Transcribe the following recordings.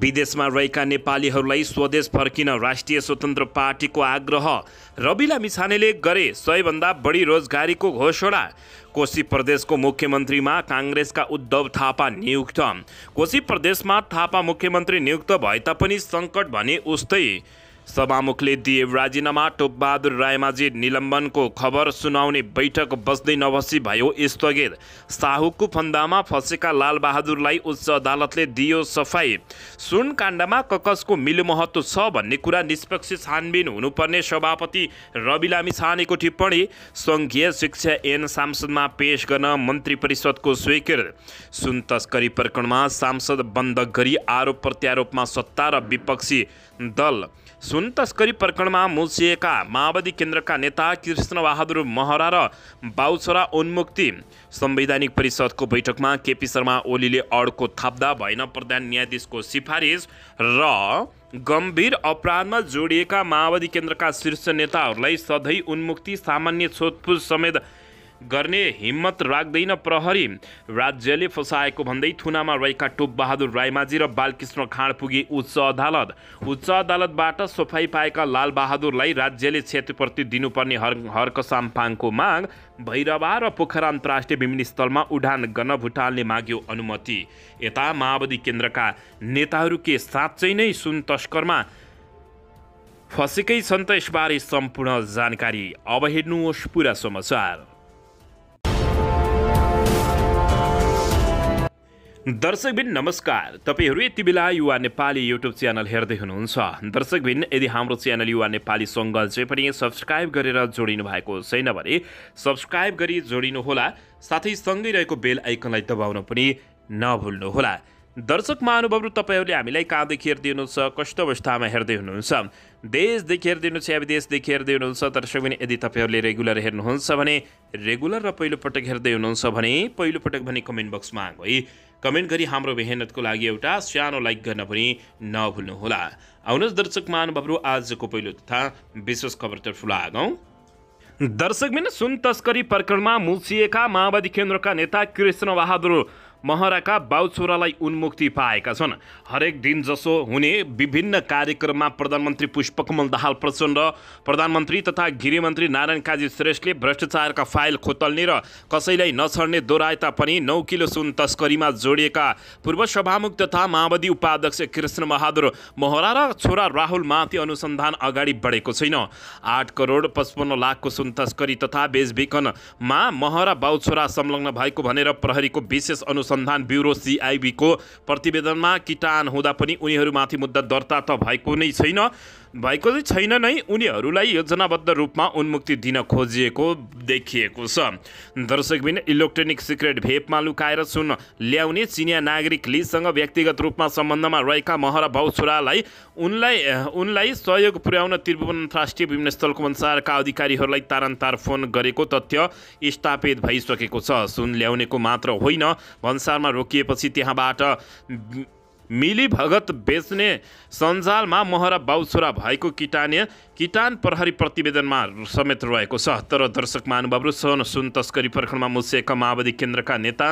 विदेशमा रहेका नेपालीहरूलाई स्वदेश फर्किन राष्ट्रिय स्वतन्त्र पार्टीको आग्रह रविला मिछानेले गरे सयभन्दा बढी रोजगारीको घोषणा कोशी प्रदेशको मुख्यमन्त्रीमा काङ्ग्रेसका उद्धव थापा नियुक्त कोशी प्रदेशमा थापा मुख्यमन्त्री नियुक्त भए तापनि सङ्कट भने उस्तै सभामुखले दिए राजीनामा टोपबहादुर रायमाझी निलम्बनको खबर सुनाउने बैठक बस्दै नबसी भयो स्थगित साहुको फन्दामा फँसेका लालबहादुरलाई उच्च अदालतले दियो सफाई सुन काण्डमा ककसको मिलो महत्त्व छ भन्ने कुरा निष्पक्ष छानबिन हुनुपर्ने सभापति रवि लामी छानेको टिप्पणी सङ्घीय शिक्षा एन सांसदमा पेश गर्न मन्त्री परिषदको स्वीकृत सुन तस्करी प्रकरणमा सांसद बन्द गरी आरोप प्रत्यारोपमा सत्ता र विपक्षी दल सुन तस्करी प्रकरणमा मुसिएका माओवादी केन्द्रका नेता कृष्णबहादुर महरा र बाउछोरा उन्मुक्ति संवैधानिक परिषदको बैठकमा केपी शर्मा ओलीले अड्को थाप्दा भएन प्रधान न्यायाधीशको सिफारिस र गम्भीर अपराधमा जोडिएका माओवादी केन्द्रका शीर्ष नेताहरूलाई सधैँ उन्मुक्ति सामान्य छोतपुछ समेत गर्ने हिम्मत राख्दैन प्रहरी राज्यले फसाएको भन्दै थुनामा रहेका बहादुर राईमाझी र बालकृष्ण खाँड पुगे उच्च अदालत उच्च अदालतबाट सफाई पाएका लालबहादुरलाई राज्यले क्षेत्रप्रति दिनुपर्ने हर हर्क साम्पाङको माग भैरवा र पोखरा अन्तर्राष्ट्रिय विमानस्थलमा उडान गर्न भुटानले माग्यो अनुमति यता माओवादी केन्द्रका नेताहरू के साँच्चै नै सुन तस्करमा फसेकै छन् त यसबारे सम्पूर्ण जानकारी अब हेर्नुहोस् पुरा समाचार दर्शकबिन नमस्कार तपाईँहरू यति बेला युवा नेपाली युट्युब च्यानल हेर्दै हुनुहुन्छ दर्शकबिन यदि हाम्रो च्यानल युवा नेपाली सङ्घ जे पनि सब्सक्राइब गरेर जोडिनु भएको छैन भने सब्सक्राइब गरी जोडिनुहोला साथै सँगै रहेको बेल आइकनलाई दबाउन पनि नभुल्नुहोला दर्शक महानुभवहरू तपाईँहरूले हामीलाई कहाँदेखि हेर्दै हुनुहुन्छ कस्तो अवस्थामा हेर्दै हुनुहुन्छ देशदेखि हेर्दै हुनुहुन्छ या विदेशदेखि हेर्दै हुनुहुन्छ दर्शक पनि यदि तपाईँहरूले रेगुलर हेर्नुहुन्छ भने रेगुलर र पहिलोपटक हेर्दै हुनुहुन्छ भने पहिलोपटक भने कमेन्ट बक्समा गई कमेन्ट गरी हाम्रो मेहनतको लागि एउटा सानो लाइक गर्न पनि नभुल्नुहोला आउनुहोस् दर्शक महानुभावहरू आजको पहिलो तथा विशेष खबरतर्फ लागौँ दर्शकबिन सुन तस्करी प्रकरणमा मुल्सिएका माओवादी केन्द्रका नेता कृष्ण बहादुर महराका बाउ छोरालाई उन्मुक्ति पाएका छन् हरेक दिन जसो हुने विभिन्न कार्यक्रममा प्रधानमन्त्री पुष्पकमल दाहाल प्रचण्ड प्रधानमन्त्री तथा गृहमन्त्री नारायण काजी श्रेष्ठले भ्रष्टाचारका फाइल खोतल्ने र कसैलाई नछड्ने दोहोऱ्याए तापनि नौ किलो सुन तस्करीमा जोडिएका पूर्व सभामुख तथा माओवादी उपाध्यक्ष कृष्ण बहादुर महरा र छोरा राहुलमाथि अनुसन्धान अगाडि बढेको छैन आठ करोड पचपन्न लाखको सुन तस्करी तथा बेचबिकनमा महरा बाउ छोरा संलग्न भएको भनेर प्रहरीको विशेष अनुसन्धान अनुसन्धान ब्युरो सिआइबीको प्रतिवेदनमा किटान हुँदा पनि उनीहरूमाथि मुद्दा दर्ता त भएको नै छैन भएको छैन नै उनीहरूलाई योजनाबद्ध रूपमा उन्मुक्ति दिन खोजिएको देखिएको छ दर्शकबिन इलेक्ट्रोनिक सिक्रेट भेपमा लुकाएर सुन ल्याउने चिनिया नागरिक लीसँग व्यक्तिगत रूपमा सम्बन्धमा रहेका महरा भाउछुरालाई उनलाई उनलाई सहयोग पुर्याउन त्रिभुवन अन्तर्राष्ट्रिय विमानस्थलको अनुसारका अधिकारीहरूलाई तारन्तार फोन गरेको तथ्य स्थापित भइसकेको छ सुन ल्याउनेको मात्र होइन भन्सारमा रोकिएपछि त्यहाँबाट मिली भगत बेच्ने सञ्जालमा महरा बाउछोरा भएको किटाने किटान प्रहरी प्रतिवेदनमा समेत रहेको छ तर दर्शक महानुभावहरू सन सुन तस्करी प्रखण्डमा मुसिएका माओवादी केन्द्रका नेता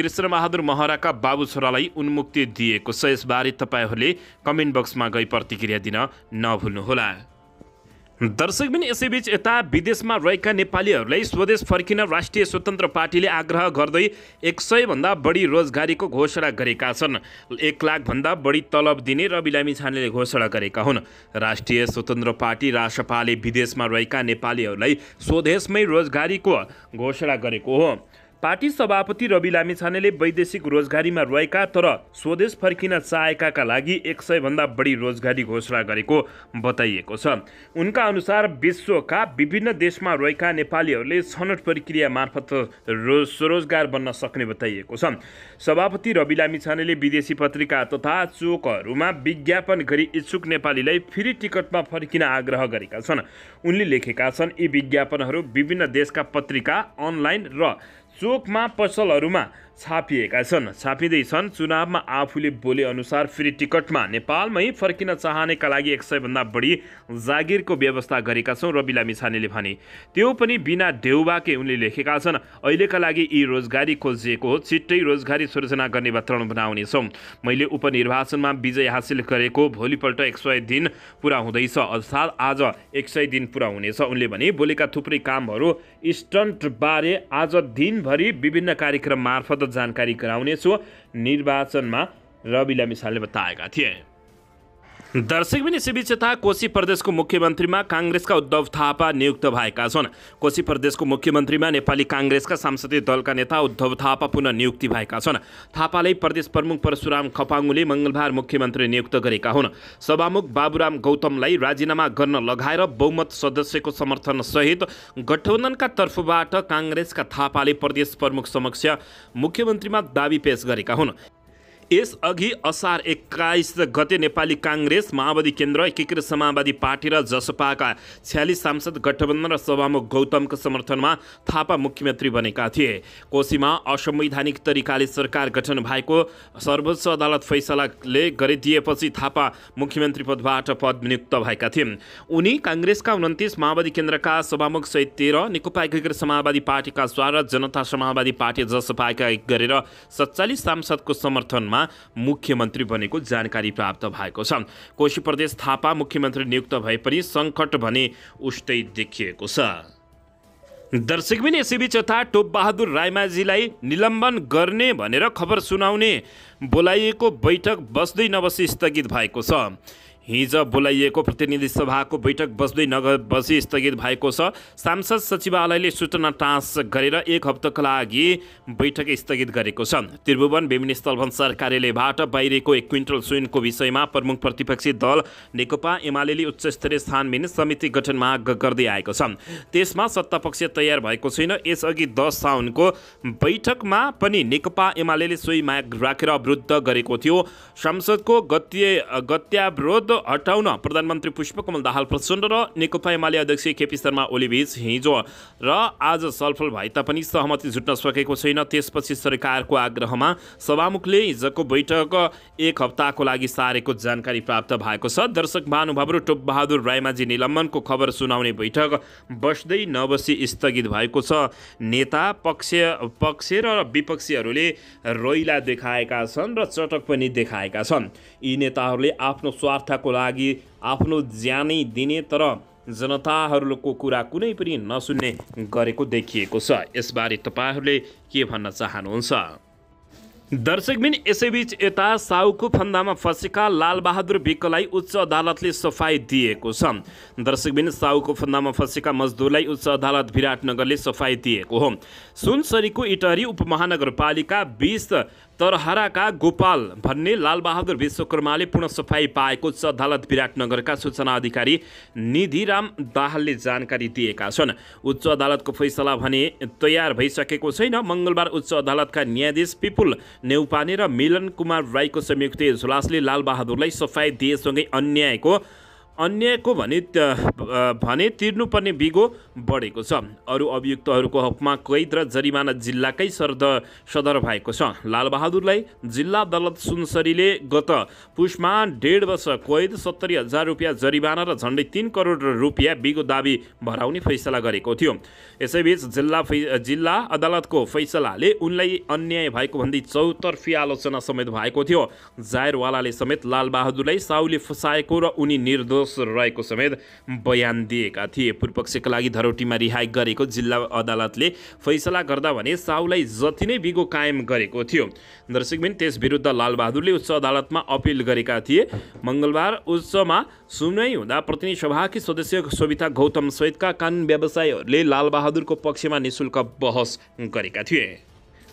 कृष्णबहादुर महराका बाबु छोरालाई उन्मुक्ति दिएको छ यसबारे तपाईँहरूले कमेन्ट बक्समा गई प्रतिक्रिया दिन नभुल्नुहोला दर्शक पनि यसैबीच यता विदेशमा रहेका नेपालीहरूलाई स्वदेश फर्किन राष्ट्रिय स्वतन्त्र पार्टीले आग्रह गर्दै एक सयभन्दा बढी रोजगारीको घोषणा गरेका छन् एक लाखभन्दा बढी तलब दिने रवि छानेले घोषणा गरेका हुन् राष्ट्रिय स्वतन्त्र पार्टी राष्ट्रपाले विदेशमा रहेका नेपालीहरूलाई स्वदेशमै रोजगारीको घोषणा गरेको हो पार्टी सभापति रवि लामिछानेले वैदेशिक रोजगारीमा रहेका तर स्वदेश फर्किन चाहेकाका लागि एक सयभन्दा बढी रोजगारी घोषणा गरेको बताइएको छ उनका अनुसार विश्वका विभिन्न देशमा रहेका नेपालीहरूले छनौट प्रक्रिया मार्फत रोज स्वरोजगार बन्न सक्ने बताइएको छ सभापति रवि लामिछानेले विदेशी पत्रिका तथा चोकहरूमा विज्ञापन गरी इच्छुक नेपालीलाई फेरि टिकटमा फर्किन आग्रह गरेका छन् उनले लेखेका छन् यी विज्ञापनहरू विभिन्न देशका पत्रिका अनलाइन र चोकमा पसलहरूमा छापिएका छन् छापिँदैछन् चुनावमा आफूले बोले अनुसार फेरि टिकटमा नेपालमै फर्किन चाहनेका लागि एक सयभन्दा बढी जागिरको व्यवस्था गरेका छौँ रविला मिछानेले भने त्यो पनि बिना ढेउबाकै उनले लेखेका छन् अहिलेका लागि यी रोजगारी खोजिएको हो छिट्टै रोजगारी सृजना गर्ने वातावरण बनाउनेछौँ मैले उपनिर्वाचनमा विजय हासिल गरेको भोलिपल्ट एक सय दिन पुरा हुँदैछ अर्थात् आज एक सय दिन पुरा हुनेछ उनले भने बोलेका थुप्रै कामहरू स्टन्टबारे आज दिन दिनभरि विभिन्न कार्यक्रम मार्फत जानकारी गराउनेछु निर्वाचनमा रवि लामिसालले बताएका थिए दर्शकबिनी यसैबीच यता कोशी प्रदेशको मुख्यमन्त्रीमा काङ्ग्रेसका उद्धव थापा नियुक्त भएका छन् कोशी प्रदेशको मुख्यमन्त्रीमा नेपाली काङ्ग्रेसका सांसदीय दलका नेता उद्धव थापा पुनः नियुक्ति भएका छन् थापालाई प्रदेश प्रमुख परशुराम खपाङले मङ्गलबार मुख्यमन्त्री नियुक्त गरेका हुन् सभामुख बाबुराम गौतमलाई राजीनामा गर्न लगाएर बहुमत सदस्यको समर्थन सहित गठबन्धनका तर्फबाट काङ्ग्रेसका थापाले प्रदेश प्रमुख समक्ष मुख्यमन्त्रीमा दावी पेश गरेका हुन् यसअघि असार एक्काइस गते नेपाली काङ्ग्रेस माओवादी केन्द्र एकीकृत समाजवादी पार्टी र जसपाका छ्यालिस सांसद गठबन्धन र सभामुख गौतमको समर्थनमा थापा मुख्यमन्त्री बनेका थिए कोशीमा असंवैधानिक तरिकाले सरकार गठन भएको सर्वोच्च अदालत फैसलाले गरिदिएपछि थापा मुख्यमन्त्री पदबाट पद नियुक्त भएका थिए उनी काङ्ग्रेसका उन्तिस माओवादी केन्द्रका सभामुख सहित तेह्र नेकपा एकीकृत समाजवादी पार्टीका स्वार जनता समाजवादी पार्टी जसपाका एक गरेर सत्तालिस सांसदको समर्थनमा मुख्यमन्त्री बनेको जानकारी प्राप्त भएको छ कोशी प्रदेश थापा मुख्यमन्त्री नियुक्त भए पनि सङ्कट भने उस्तै देखिएको छ दर्शकबिन यसैबीच यता टोपबहादुर रायमाझीलाई निलम्बन गर्ने भनेर खबर सुनाउने बोलाइएको बैठक बस्दै नबसी स्थगित भएको छ हिज बोलाइएको प्रतिनिधि सभाको बैठक बस्दै नगर बसी स्थगित भएको छ सांसद सचिवालयले सूचना टाँस गरेर एक हप्ताका लागि बैठक स्थगित गरेको छ त्रिभुवन बेमिनिस्थल भन्सार कार्यालयबाट बाहिरको एक क्विन्टल सुनको विषयमा प्रमुख प्रतिपक्षी दल नेकपा एमाले उच्चस्तरीय छानबिन समिति गठन माग गर्दै आएको छ त्यसमा सत्तापक्ष तयार भएको छैन यसअघि दस साउनको बैठकमा पनि नेकपा एमाले सोही माग राखेर अवरुद्ध गरेको थियो संसदको गत्य गत्यावरोध हटाउन प्रधानमन्त्री पुष्पकमल दाहाल प्रचण्ड र नेकपा एमाले अध्यक्ष केपी शर्मा ओलीबीच हिजो र आज सलफल भए तापनि सहमति जुट्न सकेको छैन त्यसपछि सरकारको आग्रहमा सभामुखले हिजोको बैठक एक हप्ताको लागि सारेको जानकारी प्राप्त भएको छ दर्शक महानुभावहरू टोपबहादुर रायमाझी निलम्बनको खबर सुनाउने बैठक बस्दै नबसी स्थगित भएको छ नेता पक्ष पक्ष र विपक्षीहरूले रोइला देखाएका छन् र चटक पनि देखाएका छन् यी नेताहरूले आफ्नो स्वार्थ जनताको लागि आफ्नो ज्यानै दिने तर जनताहरूको कुरा कुनै पनि नसुन्ने गरेको देखिएको छ यसबारे तपाईँहरूले के भन्न चाहनुहुन्छ दर्शकबिन यसैबीच यता साउको फन्दामा फँसेका लालबहादुर विकलाई उच्च अदालतले सफाई दिएको छ दर्शकबिन साउको फन्दामा फँसेका मजदुरलाई उच्च अदालत विराटनगरले सफाई दिएको हो सुनसरीको इटहरी उपमहानगरपालिका बिस तरहराका गोपाल भन्ने लालबहादुर विश्वकर्माले पुनः सफाई पाएको छ अदालत विराटनगरका सूचना अधिकारी निधिराम दाहालले जानकारी दिएका छन् उच्च अदालतको फैसला भने तयार भइसकेको छैन मङ्गलबार उच्च अदालतका न्यायाधीश पिपुल नेउपाने र मिलन कुमार राईको संयुक्त इजलासले लालबहादुरलाई सफाई दिएसँगै अन्यायको अन्यायको भने भने तिर्नुपर्ने बिगो बढेको छ अरू अभियुक्तहरूको हकमा कैद र जरिमाना जिल्लाकै सरद सदर भएको छ लालबहादुरलाई जिल्ला अदालत सुनसरीले गत पुसमा डेढ वर्ष कैद सत्तरी हजार रुपियाँ जरिमाना र झन्डै तिन करोड रुपियाँ बिगो दाबी भराउने फैसला गरेको थियो यसैबीच जिल्ला जिल्ला अदालतको फैसलाले उनलाई अन्याय भएको भन्दै चौतर्फी आलोचना समेत भएको थियो जायरवालाले समेत लालबहादुरलाई साउले फसाएको र उनी निर्दोष दोष रहेको समेत बयान दिएका थिए पूर्व पक्षका लागि धरोटीमा रिहाई गरेको जिल्ला अदालतले फैसला गर्दा भने साहुलाई जति नै बिगो कायम गरेको थियो दर्शकबिन त्यस विरुद्ध लालबहादुरले उच्च अदालतमा अपिल गरेका थिए मङ्गलबार उच्चमा सुनवाई हुँदा प्रतिनिधि सभाकी सदस्य सोभिता गौतम सहितका कानुन व्यवसायीहरूले लालबहादुरको पक्षमा निशुल्क बहस गरेका थिए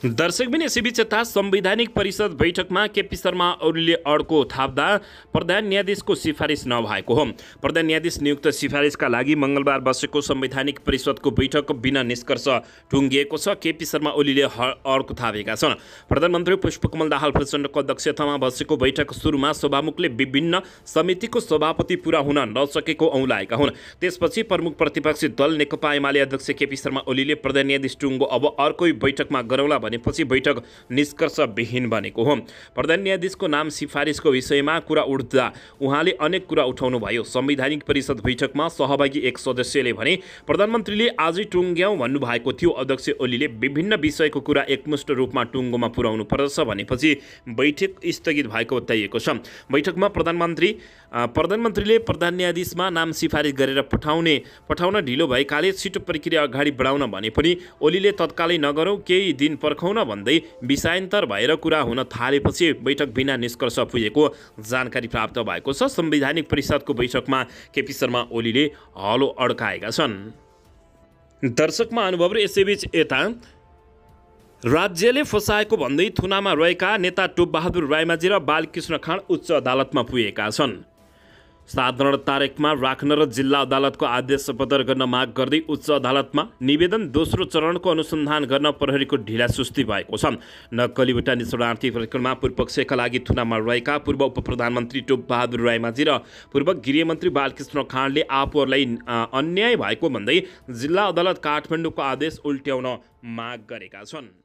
दर्शक बिन यसैबीच यता संवैधानिक परिषद बैठकमा केपी शर्मा ओलीले अड्को थाप्दा प्रधान न्यायाधीशको सिफारिस नभएको हो प्रधान न्यायाधीश नियुक्त सिफारिसका लागि मङ्गलबार बसेको संवैधानिक परिषदको बैठक बिना निष्कर्ष टुङ्गिएको छ केपी शर्मा ओलीले अड्को थापेका छन् प्रधानमन्त्री पुष्पकमल दाहाल प्रचण्डको अध्यक्षतामा बसेको बैठक सुरुमा सभामुखले विभिन्न समितिको सभापति पुरा हुन नसकेको औँलाएका हुन् त्यसपछि प्रमुख प्रतिपक्षी दल नेकपा एमाले अध्यक्ष केपी शर्मा ओलीले प्रधान न्यायाधीश टुङ्गो अब अर्कै बैठकमा गराउला भनेपछि बैठक निष्कर्षविहीन बनेको हो प्रधान न्यायाधीशको नाम सिफारिसको विषयमा कुरा उठ्दा उहाँले अनेक कुरा उठाउनुभयो संवैधानिक परिषद बैठकमा सहभागी एक सदस्यले भने प्रधानमन्त्रीले आजै टुङ्ग्याउँ भन्नुभएको थियो अध्यक्ष ओलीले विभिन्न विषयको कुरा एकमुष्ट रूपमा टुङ्गोमा पुर्याउनु पर्दछ भनेपछि बैठक स्थगित भएको बताइएको छ बैठकमा प्रधानमन्त्री प्रधानमन्त्रीले प्रधान न्यायाधीशमा नाम सिफारिस गरेर पठाउने पठाउन ढिलो भएकाले छिटो प्रक्रिया अगाडि बढाउन भने पनि ओलीले तत्कालै नगरौँ केही दिन पर्ख नखौन भन्दै विषयान्तर भएर कुरा हुन थालेपछि बैठक बिना निष्कर्ष पुगेको जानकारी प्राप्त भएको छ संवैधानिक परिषदको बैठकमा केपी शर्मा ओलीले हलो अड्काएका छन् दर्शकमा अनुभव र यसैबीच यता राज्यले फसाएको भन्दै थुनामा रहेका नेता टोपबहादुर रायमाझी र बालकृष्ण खाँड उच्च अदालतमा पुगेका छन् साधारण तारिकमा राख्न र जिल्ला अदालतको आदेश सपदर गर्न माग गर्दै उच्च अदालतमा निवेदन दोस्रो चरणको अनुसन्धान गर्न प्रहरीको ढिला सुस्ती भएको छ नक्कली भुटानी शरणार्थी प्रकरणमा पूर्व पक्षका लागि थुनामा रहेका पूर्व उप प्रधानमन्त्री टोपबहादुर रायमाझी र पूर्व गृहमन्त्री बालकृष्ण खाँडले आफूहरूलाई अन्याय भएको भन्दै जिल्ला अदालत काठमाडौँको आदेश उल्ट्याउन माग गरेका छन्